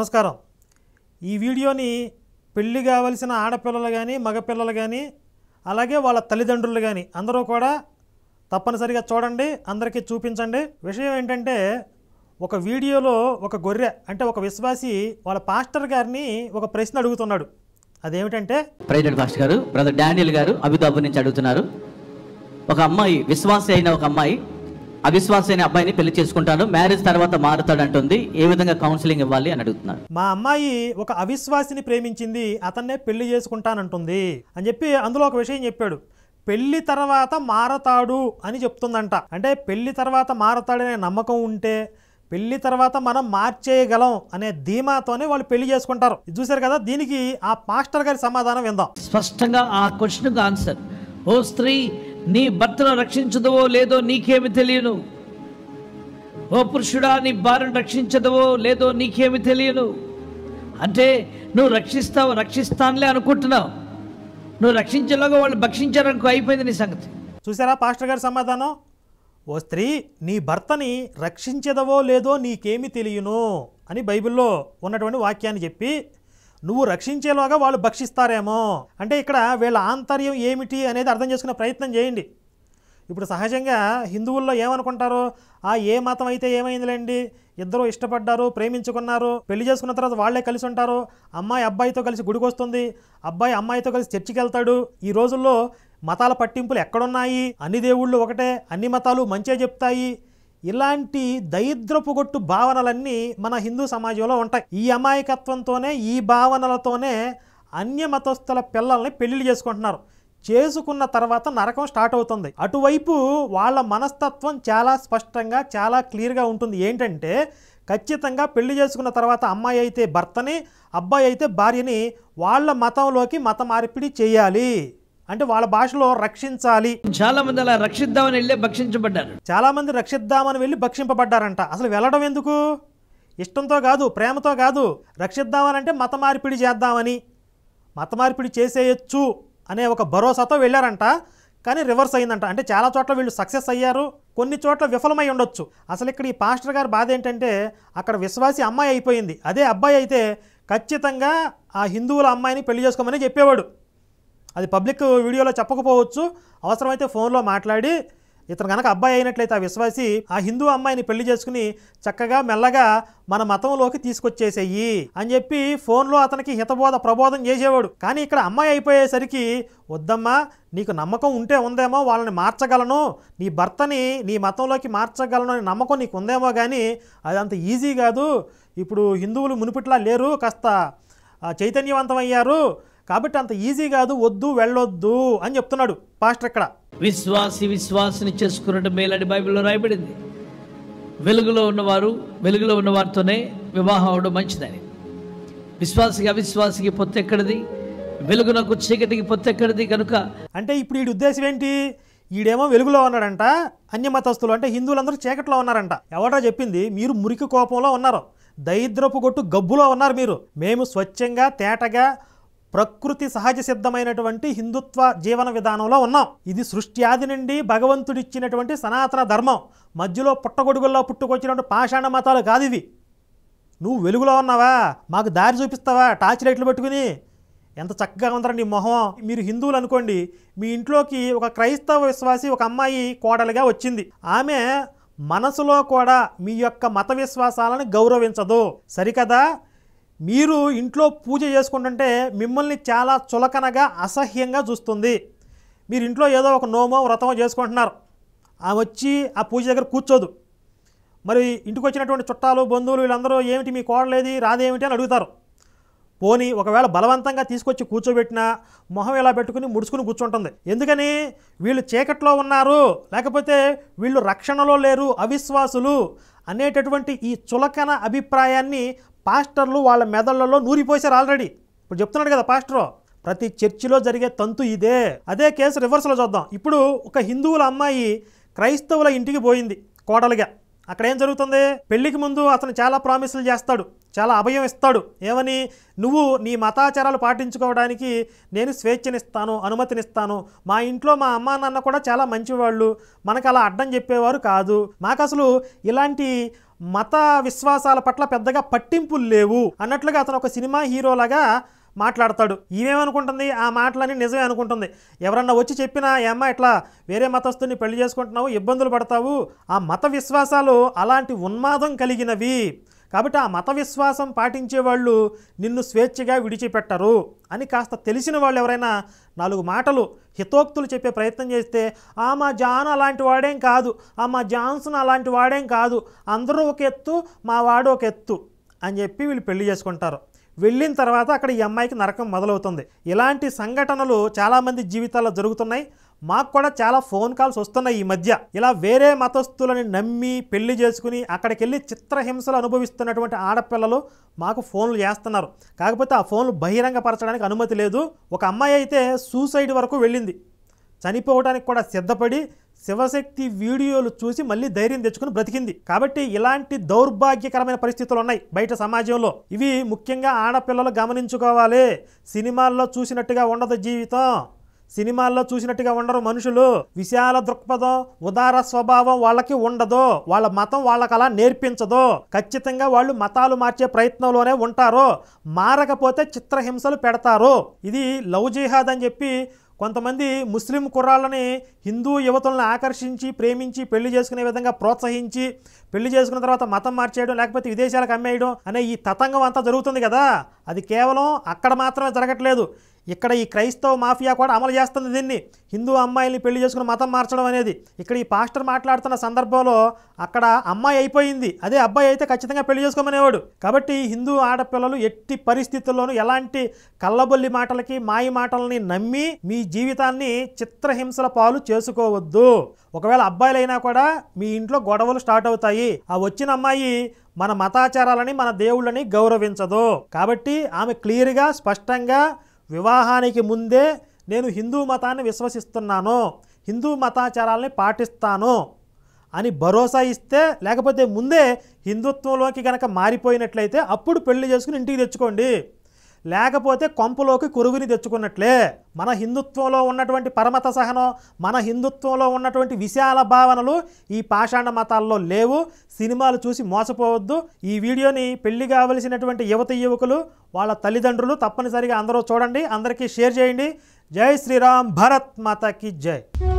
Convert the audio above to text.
నమస్కారం ఈ వీడియోని పెళ్లి కావలసిన ఆడపిల్లలు కానీ మగపిల్లలు కానీ అలాగే వాళ్ళ తల్లిదండ్రులు కానీ అందరూ కూడా తప్పనిసరిగా చూడండి అందరికీ చూపించండి విషయం ఏంటంటే ఒక వీడియోలో ఒక గొర్రె అంటే ఒక విశ్వాసి వాళ్ళ పాస్టర్ గారిని ఒక ప్రశ్న అడుగుతున్నాడు అదేమిటంటే ప్రైవేట్ పాస్టర్ గారు బ్రదర్ డానియల్ గారు అభితాబు నుంచి అడుగుతున్నారు ఒక అమ్మాయి విశ్వాసి అయిన ఒక అమ్మాయి అవిశ్వాసైన అబ్బాయిని పెళ్లి చేసుకుంటాను మ్యారేజ్ తర్వాత మారుతాడు అంటుంది ఏ విధంగా కౌన్సిలింగ్ ఇవ్వాలి అని అడుగుతున్నారు మా అమ్మాయి ఒక అవిశ్వాసిని ప్రేమించింది అతన్నే పెళ్లి చేసుకుంటానంటుంది అని చెప్పి అందులో ఒక విషయం చెప్పాడు పెళ్లి తర్వాత మారతాడు అని చెప్తుందంట అంటే పెళ్లి తర్వాత మారతాడనే నమ్మకం ఉంటే పెళ్లి తర్వాత మనం మార్చేయగలం అనే ధీమాతోనే వాళ్ళు పెళ్లి చేసుకుంటారు చూసారు కదా దీనికి ఆ మాస్టర్ గారి సమాధానం విందాం స్పష్టంగా ఆ క్వశ్చన్ ఆన్సర్ ఓ స్త్రీ నీ భర్తను రక్షించదవో లేదో నీకేమి తెలియను ఓ పురుషుడా నీ భార్యను రక్షించదవో లేదో నీకేమి తెలియను అంటే నువ్వు రక్షిస్తావు రక్షిస్తానులే అనుకుంటున్నావు నువ్వు రక్షించేలాగా వాళ్ళు భక్షించారనుకో అయిపోయింది నీ సంగతి చూసారా పాస్టర్ గారి సమాధానం ఓ స్త్రీ నీ భర్తని రక్షించదవో లేదో నీకేమి తెలియను అని బైబిల్లో ఉన్నటువంటి వాక్యాన్ని చెప్పి నువ్వు రక్షించేలాగా వాళ్ళు భక్షిస్తారేమో అంటే ఇక్కడ వీళ్ళ ఆంతర్యం ఏమిటి అనేది అర్థం చేసుకునే ప్రయత్నం చేయండి ఇప్పుడు సహజంగా హిందువుల్లో ఏమనుకుంటారు ఆ ఏ మతం అయితే ఏమైందిలేండి ఇద్దరు ఇష్టపడ్డారు ప్రేమించుకున్నారు పెళ్లి చేసుకున్న తర్వాత వాళ్లే కలిసి ఉంటారు అమ్మాయి అబ్బాయితో కలిసి గుడికొస్తుంది అబ్బాయి అమ్మాయితో కలిసి చర్చికి వెళ్తాడు ఈ రోజుల్లో మతాల పట్టింపులు ఎక్కడున్నాయి అన్ని దేవుళ్ళు ఒకటే అన్ని మతాలు మంచే చెప్తాయి ఇలాంటి దరిద్రపుగొట్టు భావనలన్నీ మన హిందూ సమాజంలో ఉంటాయి ఈ అమాయకత్వంతోనే ఈ భావనలతోనే అన్య మతస్థుల పిల్లల్ని పెళ్లిళ్ళు చేసుకుంటున్నారు చేసుకున్న తర్వాత నరకం స్టార్ట్ అవుతుంది అటువైపు వాళ్ళ మనస్తత్వం చాలా స్పష్టంగా చాలా క్లియర్గా ఉంటుంది ఏంటంటే ఖచ్చితంగా పెళ్లి చేసుకున్న తర్వాత అమ్మాయి అయితే భర్తని అబ్బాయి అయితే భార్యని వాళ్ళ మతంలోకి మత మార్పిడి చేయాలి అంటే వాళ్ళ భాషలో రక్షించాలి చాలా మంది అలా రక్షిద్దామని వెళ్ళి భక్షించబడ్డారు చాలా మంది రక్షిద్దామని వెళ్ళి భక్షింపబడ్డారంట అసలు వెళ్ళడం ఎందుకు ఇష్టంతో కాదు ప్రేమతో కాదు అంటే మత మార్పిడి చేద్దామని మత మార్పిడి చేసేయచ్చు అనే ఒక భరోసాతో వెళ్ళారంట కానీ రివర్స్ అయిందంట అంటే చాలా చోట్ల వీళ్ళు సక్సెస్ అయ్యారు కొన్ని చోట్ల విఫలమై ఉండొచ్చు అసలు ఇక్కడ ఈ పాస్టర్ గారి బాధ ఏంటంటే అక్కడ విశ్వాసి అమ్మాయి అయిపోయింది అదే అబ్బాయి అయితే ఖచ్చితంగా ఆ హిందువుల అమ్మాయిని పెళ్లి చేసుకోమని చెప్పేవాడు అది పబ్లిక్ వీడియోలో చెప్పకపోవచ్చు అవసరమైతే ఫోన్లో మాట్లాడి ఇతను కనుక అబ్బాయి అయినట్లయితే ఆ విశ్వాసి ఆ హిందూ అమ్మాయిని పెళ్లి చేసుకుని చక్కగా మెల్లగా మన మతంలోకి తీసుకొచ్చేసేయి అని చెప్పి ఫోన్లో అతనికి హితబోధ ప్రబోధం చేసేవాడు కానీ ఇక్కడ అమ్మాయి అయిపోయేసరికి వద్దమ్మా నీకు నమ్మకం ఉంటే ఉందేమో వాళ్ళని మార్చగలను నీ భర్తని నీ మతంలోకి మార్చగలను అనే నమ్మకం నీకు ఉందేమో కానీ అది అంత ఈజీ కాదు ఇప్పుడు హిందువులు మునిపిట్లా లేరు కాస్త చైతన్యవంతమయ్యారు కాబట్టి అంత ఈజీ కాదు వద్దు వెళ్ళొద్దు అని చెప్తున్నాడు పాస్టర్ ఇక్కడ విశ్వాసి విశ్వాసిని చేసుకున్నట్టు మేలాడి బైబిల్లో రాయబడింది వెలుగులో ఉన్నవారు వెలుగులో ఉన్న వారితోనే వివాహం అవడం మంచిదని విశ్వాసికి అవిశ్వాసికి పొత్తెక్కడిది వెలుగునకు చీకటికి పొత్తెక్కడిది కనుక అంటే ఇప్పుడు ఈ ఉద్దేశం ఏంటి ఈడేమో వెలుగులో ఉన్నాడంట అన్య అన్యమతస్తులు అంటే హిందువులందరూ చీకట్లో ఉన్నారంట ఎవరా చెప్పింది మీరు మురికి కోపంలో ఉన్నారు దరిద్రపు గొట్టు గబ్బులో ఉన్నారు మీరు మేము స్వచ్ఛంగా తేటగా ప్రకృతి సహజ సిద్ధమైనటువంటి హిందుత్వ జీవన విధానంలో ఉన్నాం ఇది సృష్టి ఆది నుండి భగవంతుడిచ్చినటువంటి సనాతన ధర్మం మధ్యలో పుట్టగొడుగుల్లో పుట్టుకొచ్చినటువంటి పాషాణ మతాలు కాదు ఇవి నువ్వు వెలుగులో ఉన్నావా మాకు దారి చూపిస్తావా టార్చ్ లైట్లు పెట్టుకుని ఎంత చక్కగా ఉందరండి నీ మొహం మీరు హిందువులు అనుకోండి మీ ఇంట్లోకి ఒక క్రైస్తవ విశ్వాసి ఒక అమ్మాయి కోడలుగా వచ్చింది ఆమె మనసులో కూడా మీ యొక్క మత విశ్వాసాలను గౌరవించదు సరికదా మీరు ఇంట్లో పూజ చేసుకుంటుంటే మిమ్మల్ని చాలా చులకనగా అసహ్యంగా చూస్తుంది మీరు ఇంట్లో ఏదో ఒక నోమో వ్రతమో చేసుకుంటున్నారు ఆమె వచ్చి ఆ పూజ దగ్గర కూర్చోదు మరి ఇంటికి వచ్చినటువంటి చుట్టాలు బంధువులు వీళ్ళందరూ ఏమిటి మీ కోడలేది రాదేమిటి అని అడుగుతారు పోని ఒకవేళ బలవంతంగా తీసుకొచ్చి కూర్చోబెట్టినా మొహం ఇలా పెట్టుకుని ముడుచుకుని కూర్చుంటుంది ఎందుకని వీళ్ళు చీకట్లో ఉన్నారు లేకపోతే వీళ్ళు రక్షణలో లేరు అవిశ్వాసులు అనేటటువంటి ఈ చులకన అభిప్రాయాన్ని పాస్టర్లు వాళ్ళ మెదళ్లలో నూరిపోసారు ఆల్రెడీ ఇప్పుడు చెప్తున్నాడు కదా పాస్టరు ప్రతి చర్చిలో జరిగే తంతు ఇదే అదే కేసు రివర్స్లో చూద్దాం ఇప్పుడు ఒక హిందువుల అమ్మాయి క్రైస్తవుల ఇంటికి పోయింది కోడలుగా అక్కడ ఏం జరుగుతుంది పెళ్లికి ముందు అతను చాలా ప్రామిసులు చేస్తాడు చాలా అభయం ఇస్తాడు ఏమని నువ్వు నీ మతాచారాలు పాటించుకోవడానికి నేను స్వేచ్ఛనిస్తాను అనుమతినిస్తాను మా ఇంట్లో మా అమ్మా నాన్న కూడా చాలా మంచివాళ్ళు మనకు అలా అడ్డం చెప్పేవారు కాదు మాకు అసలు ఇలాంటి మత విశ్వాసాల పట్ల పెద్దగా పట్టింపులు లేవు అన్నట్లుగా అతను ఒక సినిమా హీరోలాగా మాట్లాడతాడు ఈమెమనుకుంటుంది ఆ మాటలని నిజమే అనుకుంటుంది ఎవరన్నా వచ్చి చెప్పినా ఏమ్మా ఇట్లా వేరే మతస్థుని పెళ్లి చేసుకుంటున్నావు ఇబ్బందులు పడతావు ఆ మత విశ్వాసాలు అలాంటి ఉన్మాదం కలిగినవి కాబట్టి ఆ మత విశ్వాసం పాటించే వాళ్ళు నిన్ను స్వేచ్ఛగా విడిచిపెట్టరు అని కాస్త తెలిసిన వాళ్ళు ఎవరైనా నాలుగు మాటలు హితోక్తులు చెప్పే ప్రయత్నం చేస్తే ఆ మా జాన్ అలాంటి వాడేం కాదు ఆ మా జాన్సన్ అలాంటి వాడేం కాదు అందరూ ఒక ఎత్తు మా వాడు ఒక ఎత్తు అని చెప్పి వీళ్ళు పెళ్లి చేసుకుంటారు వెళ్ళిన తర్వాత అక్కడ ఈ అమ్మాయికి నరకం మొదలవుతుంది ఇలాంటి సంఘటనలు చాలామంది జీవితాల్లో జరుగుతున్నాయి మాకు కూడా చాలా ఫోన్ కాల్స్ వస్తున్నాయి ఈ మధ్య ఇలా వేరే మతస్థులని నమ్మి పెళ్లి చేసుకుని అక్కడికి వెళ్ళి చిత్రహింసలు అనుభవిస్తున్నటువంటి ఆడపిల్లలు మాకు ఫోన్లు చేస్తున్నారు కాకపోతే ఆ ఫోన్లు బహిరంగపరచడానికి అనుమతి లేదు ఒక అమ్మాయి అయితే సూసైడ్ వరకు వెళ్ళింది చనిపోవడానికి కూడా సిద్ధపడి శివశక్తి వీడియోలు చూసి మళ్ళీ ధైర్యం తెచ్చుకుని బ్రతికింది కాబట్టి ఇలాంటి దౌర్భాగ్యకరమైన పరిస్థితులు ఉన్నాయి బయట సమాజంలో ఇవి ముఖ్యంగా ఆడపిల్లలు గమనించుకోవాలి సినిమాల్లో చూసినట్టుగా ఉండదు జీవితం సినిమాల్లో చూసినట్టుగా ఉండరు మనుషులు విశాల దృక్పథం ఉదార స్వభావం వాళ్ళకి ఉండదు వాళ్ళ మతం వాళ్ళకి అలా నేర్పించదు ఖచ్చితంగా వాళ్ళు మతాలు మార్చే ప్రయత్నంలోనే ఉంటారు మారకపోతే చిత్రహింసలు పెడతారు ఇది లవ్ జిహాద్ అని చెప్పి కొంతమంది ముస్లిం కుర్రాళ్ళని హిందూ యువతులను ఆకర్షించి ప్రేమించి పెళ్లి చేసుకునే విధంగా ప్రోత్సహించి పెళ్లి చేసుకున్న తర్వాత మతం మార్చేయడం లేకపోతే విదేశాలకు అమ్మేయడం అనే ఈ తతంగం అంతా జరుగుతుంది కదా అది కేవలం అక్కడ మాత్రమే జరగట్లేదు ఇక్కడ ఈ క్రైస్తవ మాఫియా కూడా అమలు చేస్తుంది దీన్ని హిందూ అమ్మాయిల్ని పెళ్లి చేసుకుని మతం మార్చడం అనేది ఇక్కడ ఈ పాస్టర్ మాట్లాడుతున్న సందర్భంలో అక్కడ అమ్మాయి అయిపోయింది అదే అబ్బాయి అయితే ఖచ్చితంగా పెళ్లి చేసుకోమనేవాడు కాబట్టి హిందూ ఆడపిల్లలు ఎట్టి పరిస్థితుల్లోనూ ఎలాంటి కళ్ళబొల్లి మాటలకి మాయి మాటలని నమ్మి మీ జీవితాన్ని చిత్రహింసల పాలు చేసుకోవద్దు ఒకవేళ అబ్బాయిలైనా కూడా మీ ఇంట్లో గొడవలు స్టార్ట్ అవుతాయి ఆ వచ్చిన అమ్మాయి మన మతాచారాలని మన దేవుళ్ళని గౌరవించదు కాబట్టి ఆమె క్లియర్గా స్పష్టంగా వివాహానికి ముందే నేను హిందూ మతాన్ని విశ్వసిస్తున్నాను హిందూ మతాచారాలని పాటిస్తాను అని భరోసా ఇస్తే లేకపోతే ముందే హిందుత్వంలోకి కనుక మారిపోయినట్లయితే అప్పుడు పెళ్లి చేసుకుని ఇంటికి తెచ్చుకోండి లేకపోతే కొంపలోకి కురుగుని తెచ్చుకున్నట్లే మన హిందుత్వంలో ఉన్నటువంటి పరమత సహనం మన హిందుత్వంలో ఉన్నటువంటి విశాల భావనలు ఈ పాషాణ మతాల్లో లేవు సినిమాలు చూసి మోసపోవద్దు ఈ వీడియోని పెళ్లి కావలసినటువంటి యువత యువకులు వాళ్ళ తల్లిదండ్రులు తప్పనిసరిగా అందరూ చూడండి అందరికీ షేర్ చేయండి జై శ్రీరామ్ భరత్ మాతకి జై